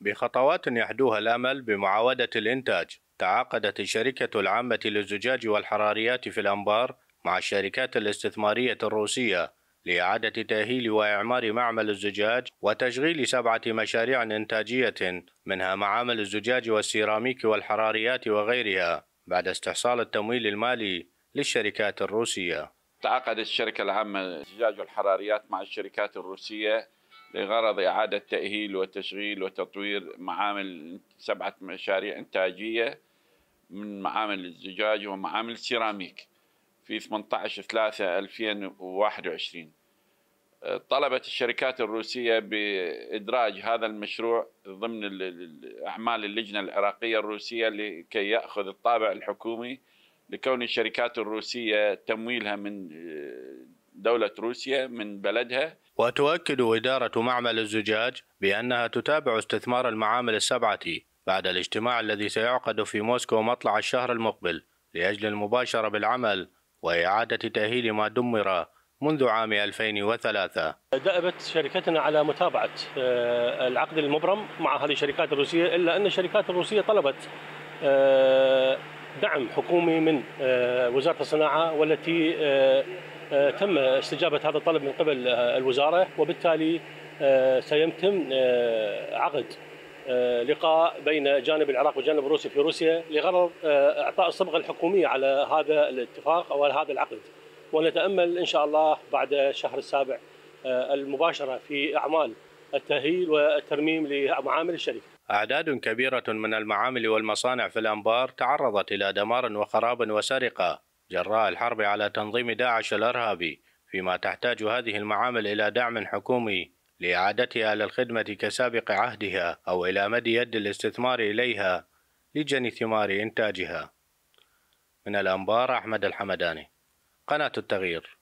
بخطوات يحدوها الأمل بمعاودة الإنتاج تعاقدت الشركة العامة للزجاج والحراريات في الأنبار مع الشركات الاستثمارية الروسية لإعادة تأهيل وإعمار معمل الزجاج وتشغيل سبعة مشاريع إنتاجية منها معامل الزجاج والسيراميك والحراريات وغيرها بعد استحصال التمويل المالي للشركات الروسية تعاقدت الشركة العامة للزجاج والحراريات مع الشركات الروسية لغرض إعادة تأهيل وتشغيل وتطوير معامل سبعة مشاريع إنتاجية من معامل الزجاج ومعامل السيراميك في 18 3 2021 طلبت الشركات الروسية بإدراج هذا المشروع ضمن أعمال اللجنة العراقية الروسية لكي يأخذ الطابع الحكومي لكون الشركات الروسية تمويلها من آه، دولة روسيا من بلدها وتؤكد إدارة معمل الزجاج بأنها تتابع استثمار المعامل السبعة بعد الاجتماع الذي سيعقد في موسكو مطلع الشهر المقبل لأجل المباشرة بالعمل وإعادة تأهيل ما دمر منذ عام 2003 دأبت شركتنا على متابعة آه، العقد المبرم مع هذه الشركات الروسية إلا أن الشركات الروسية طلبت آه، دعم حكومي من آه، وزارة الصناعة والتي آه، تم استجابة هذا الطلب من قبل آه، الوزارة وبالتالي آه، سيتم عقد لقاء بين جانب العراق وجانب الروسي في روسيا لغرض اعطاء الصبغه الحكوميه على هذا الاتفاق او على هذا العقد ونتامل ان شاء الله بعد الشهر السابع المباشره في اعمال التاهيل والترميم لمعامل الشركه. اعداد كبيره من المعامل والمصانع في الانبار تعرضت الى دمار وخراب وسرقه جراء الحرب على تنظيم داعش الارهابي فيما تحتاج هذه المعامل الى دعم حكومي لاعادتها للخدمه كسابق عهدها او الى مد يد الاستثمار اليها لجني ثمار انتاجها من الانبار احمد الحمداني قناه التغيير